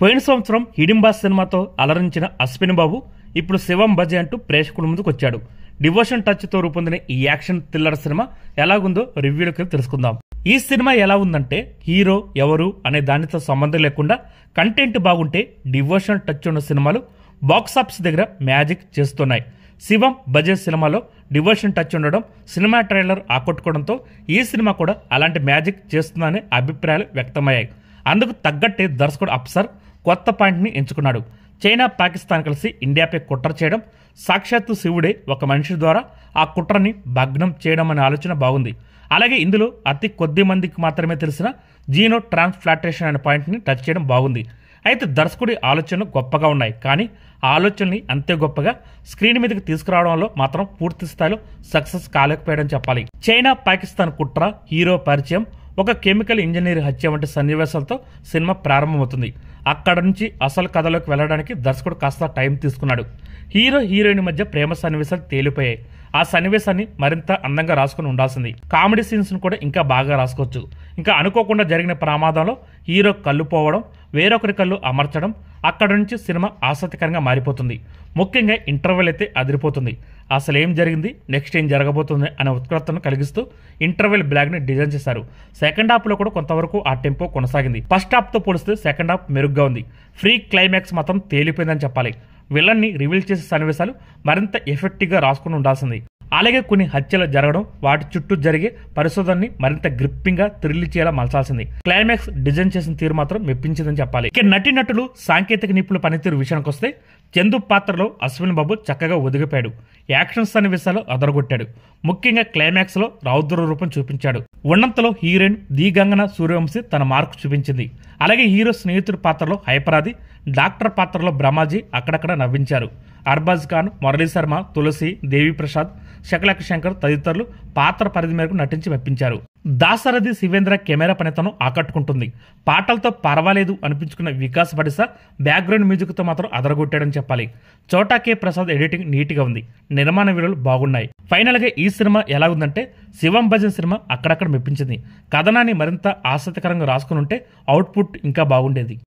పోయిన సంవత్సరం హిడింబాస్ సినిమాతో అలరించిన అశ్విన్ బాబు ఇప్పుడు శివం భజే అంటూ ప్రేక్షకుల ముందుకు వచ్చాడు డివోషన్ టచ్తో రూపొందిన ఈ యాక్షన్ థ్రిల్లర్ సినిమా ఎలాగుందో రివ్యూలోకి తెలుసుకుందాం ఈ సినిమా ఎలా ఉందంటే హీరో ఎవరు అనే దానితో సంబంధం లేకుండా కంటెంట్ బాగుంటే డివోషన్ టచ్ ఉన్న సినిమాలు బాక్సాఫీస్ దగ్గర మ్యాజిక్ చేస్తున్నాయి శివం బజే సినిమాలో డివోషన్ టచ్ ఉండడం సినిమా ట్రైలర్ ఆకట్టుకోవడంతో ఈ సినిమా కూడా అలాంటి మ్యాజిక్ చేస్తుందనే అభిప్రాయాలు వ్యక్తమయ్యాయి అందుకు తగ్గట్టే దర్శకుడు అప్సర్ కొత్త పాయింట్ని ఎంచుకున్నాడు చైనా పాకిస్తాన్ కలిసి ఇండియాపై కుట్ర చేయడం సాక్షాత్తు శివుడే ఒక మనిషి ద్వారా ఆ కుట్రని భగ్నం చేయడం అనే ఆలోచన బాగుంది అలాగే ఇందులో అతి కొద్ది మందికి మాత్రమే తెలిసిన జీనో ట్రాన్స్ప్లాంటేషన్ అనే పాయింట్ని టచ్ చేయడం బాగుంది అయితే దర్శకుడి ఆలోచనలు గొప్పగా ఉన్నాయి కానీ ఆలోచనని అంతే గొప్పగా స్క్రీన్ మీదకి తీసుకురావడంలో మాత్రం పూర్తి స్థాయిలో సక్సెస్ కాలేకపోయాడని చెప్పాలి చైనా పాకిస్తాన్ కుట్ర హీరో పరిచయం ఒక కెమికల్ ఇంజనీర్ హత్య వంటి సన్నివేశాలతో సినిమా ప్రారంభమవుతుంది అక్కడ నుంచి అసలు కథలోకి వెళ్ళడానికి దర్శకుడు కాస్త టైం తీసుకున్నాడు హీరో హీరోయిన్ మధ్య ప్రేమ సన్నివేశాలు తేలిపోయాయి ఆ సన్నివేశాన్ని మరింత అందంగా రాసుకుని ఉండాల్సింది కామెడీ సీన్స్ను కూడా ఇంకా బాగా రాసుకోవచ్చు ఇంకా అనుకోకుండా జరిగిన ప్రమాదంలో హీరో కళ్ళు పోవడం వేరొకరి కళ్ళు అమర్చడం అక్కడ నుంచి సినిమా ఆసక్తికరంగా మారిపోతుంది ముఖ్యంగా ఇంటర్వెల్ అయితే అదిరిపోతుంది అసలు ఏం జరిగింది నెక్స్ట్ ఏం జరగబోతుంది అనే ఉత్కృతను కలిగిస్తూ ఇంటర్వెల్ బ్లాగ్ని డిజైన్ చేశారు సెకండ్ హాఫ్లో కూడా కొంతవరకు ఆ టెంపో కొనసాగింది ఫస్ట్ హాఫ్తో పోలిస్తే సెకండ్ హాఫ్ మెరుగ్గా ఉంది ఫ్రీ క్లైమాక్స్ మాత్రం తేలిపోయిందని చెప్పాలి విలన్ని రివీల్ చేసే సన్నివేశాలు మరింత ఎఫెక్టివ్గా రాసుకుని ఉండాల్సింది అలాగే కొన్ని హత్యలు జరగడం వాటి చుట్టూ జరిగే పరిశోధనని మరింత గ్రిప్పింగ్ గా త్రిల్లిచేలా మలచాల్సింది క్లైమాక్స్ డిజైన్ చేసిన తీరు మాత్రం మెప్పించిందని చెప్పాలి ఇక నటి నటులు సాంకేతిక నిపుణుల పనితీరు విషయానికి వస్తే చందు పాత్రలో అశ్విన్ బాబు చక్కగా ఒదిగిపోయాడు యాక్షన్ సన్నివేశాలు అదరగొట్టాడు ముఖ్యంగా క్లైమాక్స్ లో రౌద్ర రూపం చూపించాడు ఉన్నంతలో హీరోయిన్ గంగన సూర్యవంశి తన మార్కు చూపించింది అలాగే హీరో స్నేహితుడి పాత్రలో హైపరాది డాక్టర్ పాత్రలో బ్రహ్మాజీ అక్కడక్కడ నవ్వించారు అర్బాజ్ ఖాన్ మురళీ శర్మ తులసి దేవి ప్రసాద్ శకలక శంకర్ తదితరులు పాత్ర పరిధి మేరకు నటించి మెప్పించారు దాసరథి శివేంద్ర కెమెరా పనితనం ఆకట్టుకుంటుంది పాటలతో పర్వాలేదు అనిపించుకున్న వికాస్ బడిస బ్యాక్గ్రౌండ్ మ్యూజిక్తో మాత్రం అదరగొట్టాడని చెప్పాలి చోటా కే ప్రసాద్ ఎడిటింగ్ నీట్గా ఉంది నిర్మాణ విలువలు బాగున్నాయి ఫైనల్గా ఈ సినిమా ఎలా ఉందంటే శివం భజన్ సినిమా అక్కడక్కడ మెప్పించింది కథనాన్ని మరింత ఆసక్తికరంగా రాసుకుని ఉంటే అవుట్పుట్ ఇంకా బాగుండేది